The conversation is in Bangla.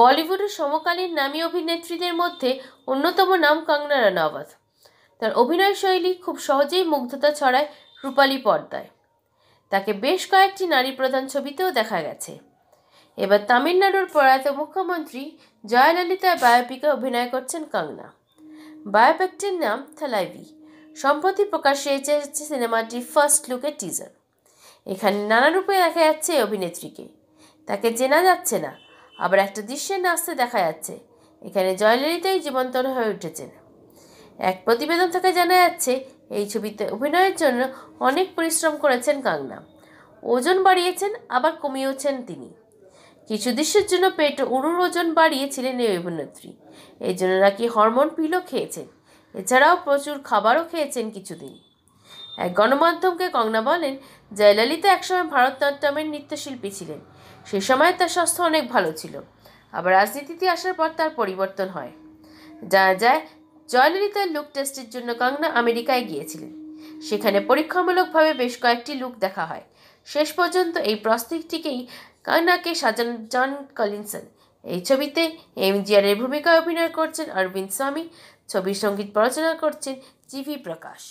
বলিউডের সমকালীন নামী অভিনেত্রীদের মধ্যে অন্যতম নাম কাঙ্গনা রানাওয়াত তার অভিনয় শৈলী খুব সহজেই মুগ্ধতা ছড়ায় রূপালী পর্দায় তাকে বেশ কয়েকটি নারী প্রধান ছবিতেও দেখা গেছে এবার তামিলনাড়ুর প্রয়াত মুখ্যমন্ত্রী জয়ললিতায় বায়োপিকে অভিনয় করছেন কাঙ্গনা বায়োপিকটির নাম থালাইভি সম্প্রতি হয়েছে হচ্ছে সিনেমাটি ফার্স্ট লুকের টিজার এখানে নানা রূপে দেখা যাচ্ছে অভিনেত্রীকে তাকে চেনা যাচ্ছে না আবার একটা দৃশ্যে নাচতে দেখা যাচ্ছে এখানে জয়ললিতাই জীবন্তর হয়ে উঠেছেন এক প্রতিবেদন থেকে জানা যাচ্ছে এই ছবিতে অভিনয়ের জন্য অনেক পরিশ্রম করেছেন কাঙ্গনা ওজন বাড়িয়েছেন আবার কমিয়েছেন তিনি কিছু দৃশ্যের জন্য পেট উড়ুর ওজন বাড়িয়েছিলেন এই অভিনেত্রী এই জন্য নাকি হরমোন পিলও খেয়েছেন এছাড়াও প্রচুর খাবারও খেয়েছেন কিছুদিন এক গণমাধ্যমকে কঙ্গনা বলেন জয়ললিতা একসময় ভারতনাট্যমের নৃত্যশিল্পী ছিলেন সে সময় তার স্বাস্থ্য অনেক ভালো ছিল আবার রাজনীতিতে আসার পর তার পরিবর্তন হয় জানা যায় জয়ললিতার লুক টেস্টের জন্য কঙ্গনা আমেরিকায় গিয়েছিলেন সেখানে পরীক্ষামূলকভাবে বেশ কয়েকটি লুক দেখা হয় শেষ পর্যন্ত এই প্রস্তিকটিকেই কাঙ্গনাকে সাজান জন কলিনসন এই ছবিতে এমজিআরের ভূমিকায় অভিনয় করছেন অরবিন্দ স্বামী ছবির সঙ্গীত প্ররচনা করছেন জিভি প্রকাশ